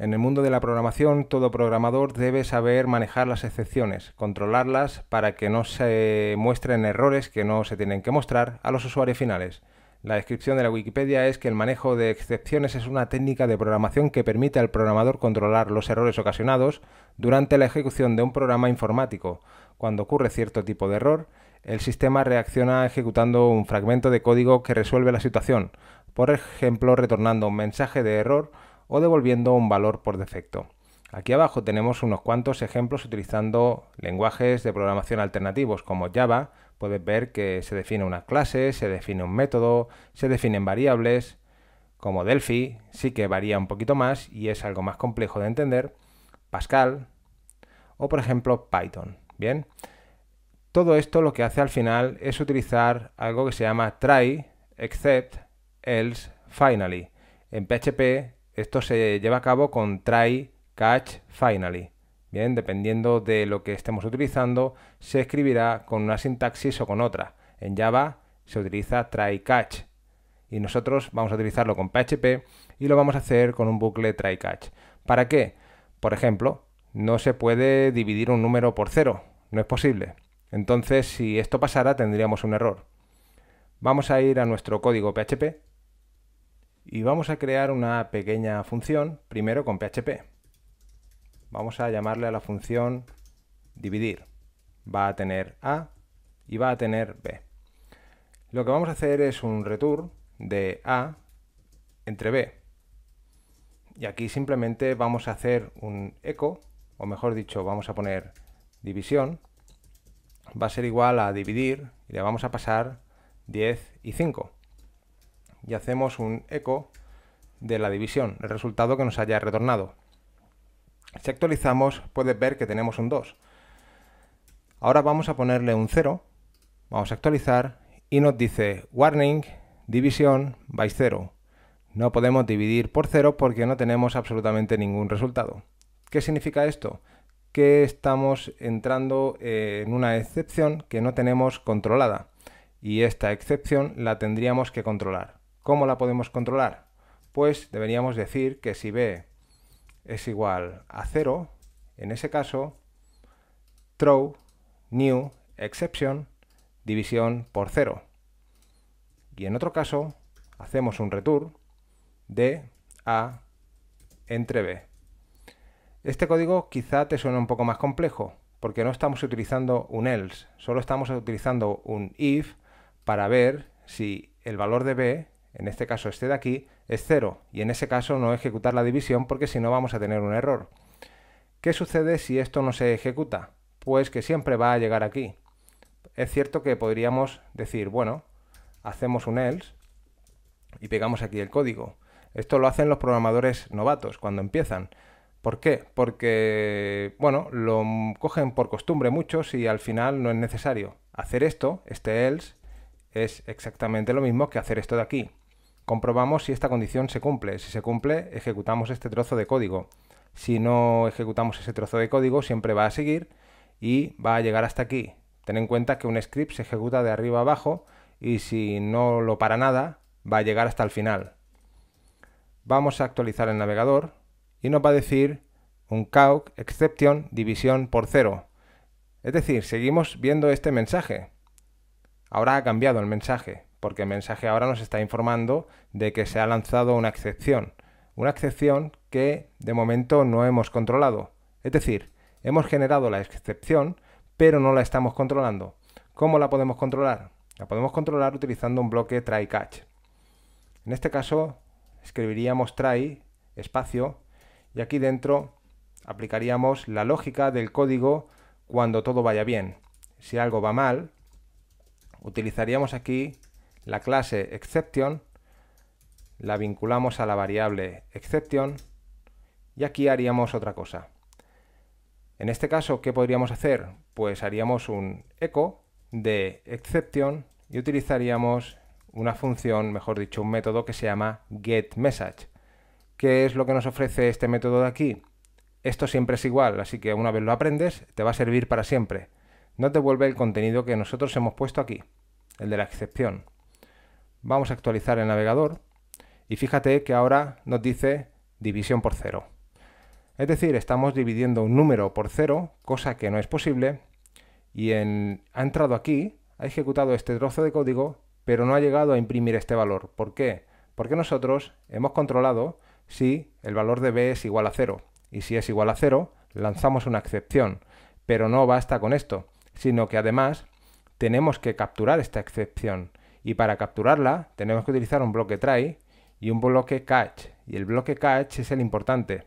En el mundo de la programación, todo programador debe saber manejar las excepciones, controlarlas para que no se muestren errores que no se tienen que mostrar a los usuarios finales. La descripción de la Wikipedia es que el manejo de excepciones es una técnica de programación que permite al programador controlar los errores ocasionados durante la ejecución de un programa informático. Cuando ocurre cierto tipo de error, el sistema reacciona ejecutando un fragmento de código que resuelve la situación, por ejemplo retornando un mensaje de error o devolviendo un valor por defecto. Aquí abajo tenemos unos cuantos ejemplos utilizando lenguajes de programación alternativos como Java. Puedes ver que se define una clase, se define un método, se definen variables. Como Delphi sí que varía un poquito más y es algo más complejo de entender. Pascal o por ejemplo Python. Bien, todo esto lo que hace al final es utilizar algo que se llama try, except, else, finally. En PHP esto se lleva a cabo con try, catch, finally. Bien, dependiendo de lo que estemos utilizando, se escribirá con una sintaxis o con otra. En Java se utiliza try catch y nosotros vamos a utilizarlo con PHP y lo vamos a hacer con un bucle try catch. ¿Para qué? Por ejemplo, no se puede dividir un número por cero, no es posible. Entonces, si esto pasara, tendríamos un error. Vamos a ir a nuestro código PHP y vamos a crear una pequeña función, primero con PHP. Vamos a llamarle a la función dividir. Va a tener A y va a tener B. Lo que vamos a hacer es un return de A entre B. Y aquí simplemente vamos a hacer un eco, o mejor dicho, vamos a poner división. Va a ser igual a dividir y le vamos a pasar 10 y 5 y hacemos un eco de la división, el resultado que nos haya retornado. Si actualizamos, puedes ver que tenemos un 2. Ahora vamos a ponerle un 0, vamos a actualizar y nos dice warning, división by 0. No podemos dividir por 0 porque no tenemos absolutamente ningún resultado. ¿Qué significa esto? Que estamos entrando eh, en una excepción que no tenemos controlada y esta excepción la tendríamos que controlar. ¿Cómo la podemos controlar? Pues deberíamos decir que si b es igual a 0, en ese caso, throw new exception división por 0. Y en otro caso, hacemos un return de a entre b. Este código quizá te suena un poco más complejo, porque no estamos utilizando un else, solo estamos utilizando un if para ver si el valor de b en este caso este de aquí, es 0 y en ese caso no ejecutar la división porque si no vamos a tener un error. ¿Qué sucede si esto no se ejecuta? Pues que siempre va a llegar aquí. Es cierto que podríamos decir, bueno, hacemos un else y pegamos aquí el código. Esto lo hacen los programadores novatos cuando empiezan. ¿Por qué? Porque, bueno, lo cogen por costumbre muchos y al final no es necesario. Hacer esto, este else, es exactamente lo mismo que hacer esto de aquí. Comprobamos si esta condición se cumple. Si se cumple, ejecutamos este trozo de código. Si no ejecutamos ese trozo de código, siempre va a seguir y va a llegar hasta aquí. Ten en cuenta que un script se ejecuta de arriba a abajo y si no lo para nada, va a llegar hasta el final. Vamos a actualizar el navegador y nos va a decir un cauc exception división por cero. Es decir, seguimos viendo este mensaje. Ahora ha cambiado el mensaje porque el mensaje ahora nos está informando de que se ha lanzado una excepción, una excepción que de momento no hemos controlado. Es decir, hemos generado la excepción, pero no la estamos controlando. ¿Cómo la podemos controlar? La podemos controlar utilizando un bloque try catch. En este caso, escribiríamos try espacio y aquí dentro aplicaríamos la lógica del código cuando todo vaya bien. Si algo va mal, utilizaríamos aquí la clase exception, la vinculamos a la variable exception y aquí haríamos otra cosa. En este caso, ¿qué podríamos hacer? Pues haríamos un eco de exception y utilizaríamos una función, mejor dicho, un método que se llama getMessage. ¿Qué es lo que nos ofrece este método de aquí? Esto siempre es igual, así que una vez lo aprendes, te va a servir para siempre. te devuelve el contenido que nosotros hemos puesto aquí, el de la excepción. Vamos a actualizar el navegador y fíjate que ahora nos dice división por cero. Es decir, estamos dividiendo un número por cero, cosa que no es posible, y ha entrado aquí, ha ejecutado este trozo de código, pero no ha llegado a imprimir este valor. ¿Por qué? Porque nosotros hemos controlado si el valor de b es igual a cero, y si es igual a cero, lanzamos una excepción. Pero no basta con esto, sino que además tenemos que capturar esta excepción y para capturarla tenemos que utilizar un bloque try y un bloque catch. Y el bloque catch es el importante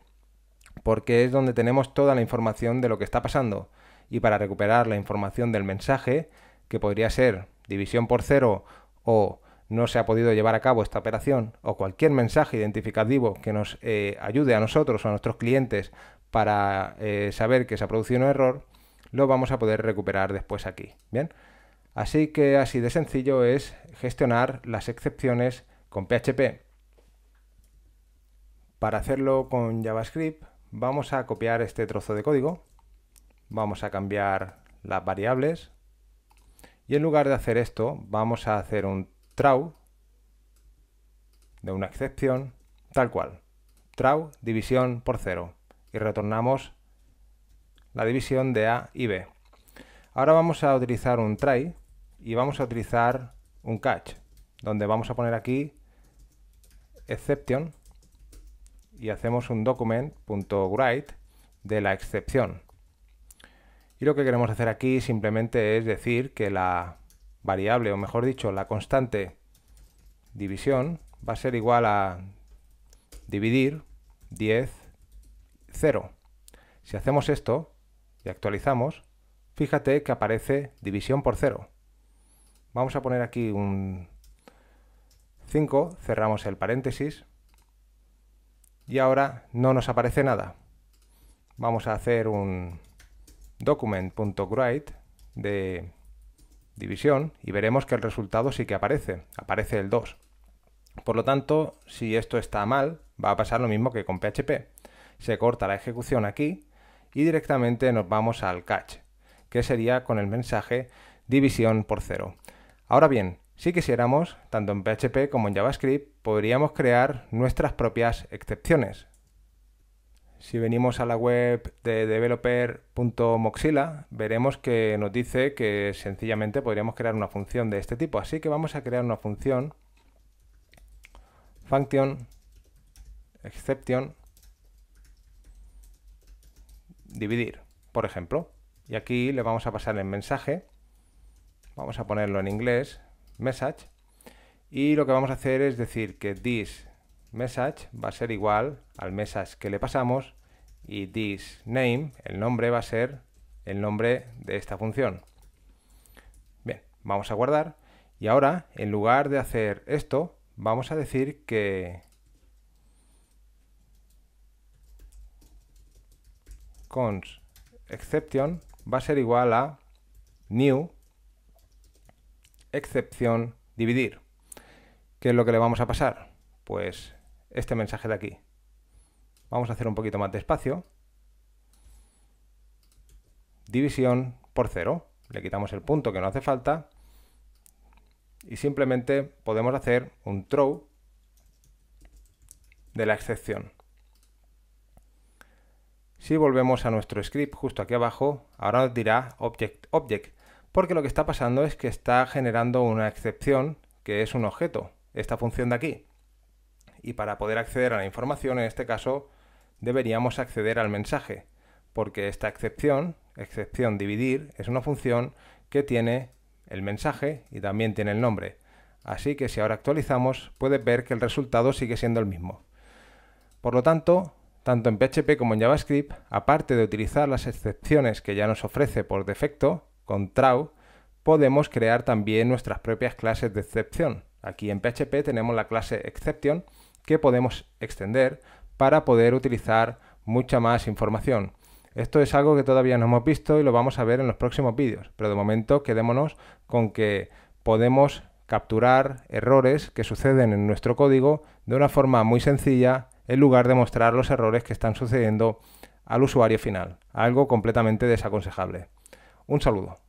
porque es donde tenemos toda la información de lo que está pasando. Y para recuperar la información del mensaje, que podría ser división por cero o no se ha podido llevar a cabo esta operación o cualquier mensaje identificativo que nos eh, ayude a nosotros o a nuestros clientes para eh, saber que se ha producido un error, lo vamos a poder recuperar después aquí. Bien. Así que así de sencillo es gestionar las excepciones con PHP. Para hacerlo con JavaScript vamos a copiar este trozo de código, vamos a cambiar las variables y en lugar de hacer esto vamos a hacer un trau de una excepción tal cual, trau división por cero y retornamos la división de A y B. Ahora vamos a utilizar un try y vamos a utilizar un catch, donde vamos a poner aquí exception y hacemos un document.write de la excepción. Y lo que queremos hacer aquí simplemente es decir que la variable, o mejor dicho, la constante división va a ser igual a dividir 10, 0. Si hacemos esto y actualizamos, fíjate que aparece división por 0. Vamos a poner aquí un 5, cerramos el paréntesis y ahora no nos aparece nada. Vamos a hacer un document.write de división y veremos que el resultado sí que aparece, aparece el 2. Por lo tanto, si esto está mal, va a pasar lo mismo que con PHP. Se corta la ejecución aquí y directamente nos vamos al catch, que sería con el mensaje división por cero. Ahora bien, si quisiéramos, tanto en PHP como en JavaScript, podríamos crear nuestras propias excepciones. Si venimos a la web de developer.moxila, veremos que nos dice que sencillamente podríamos crear una función de este tipo. Así que vamos a crear una función function exception dividir, por ejemplo. Y aquí le vamos a pasar el mensaje vamos a ponerlo en inglés, message, y lo que vamos a hacer es decir que this message va a ser igual al message que le pasamos y this name, el nombre, va a ser el nombre de esta función. Bien, vamos a guardar y ahora, en lugar de hacer esto, vamos a decir que cons exception va a ser igual a new excepción dividir. ¿Qué es lo que le vamos a pasar? Pues este mensaje de aquí. Vamos a hacer un poquito más despacio. División por cero. Le quitamos el punto que no hace falta. Y simplemente podemos hacer un throw de la excepción. Si volvemos a nuestro script justo aquí abajo, ahora nos dirá object, object, porque lo que está pasando es que está generando una excepción que es un objeto, esta función de aquí. Y para poder acceder a la información, en este caso, deberíamos acceder al mensaje, porque esta excepción, excepción dividir, es una función que tiene el mensaje y también tiene el nombre. Así que si ahora actualizamos, puedes ver que el resultado sigue siendo el mismo. Por lo tanto, tanto en PHP como en JavaScript, aparte de utilizar las excepciones que ya nos ofrece por defecto, con Trau podemos crear también nuestras propias clases de excepción. Aquí en PHP tenemos la clase exception que podemos extender para poder utilizar mucha más información. Esto es algo que todavía no hemos visto y lo vamos a ver en los próximos vídeos, pero de momento quedémonos con que podemos capturar errores que suceden en nuestro código de una forma muy sencilla en lugar de mostrar los errores que están sucediendo al usuario final, algo completamente desaconsejable. Un saludo.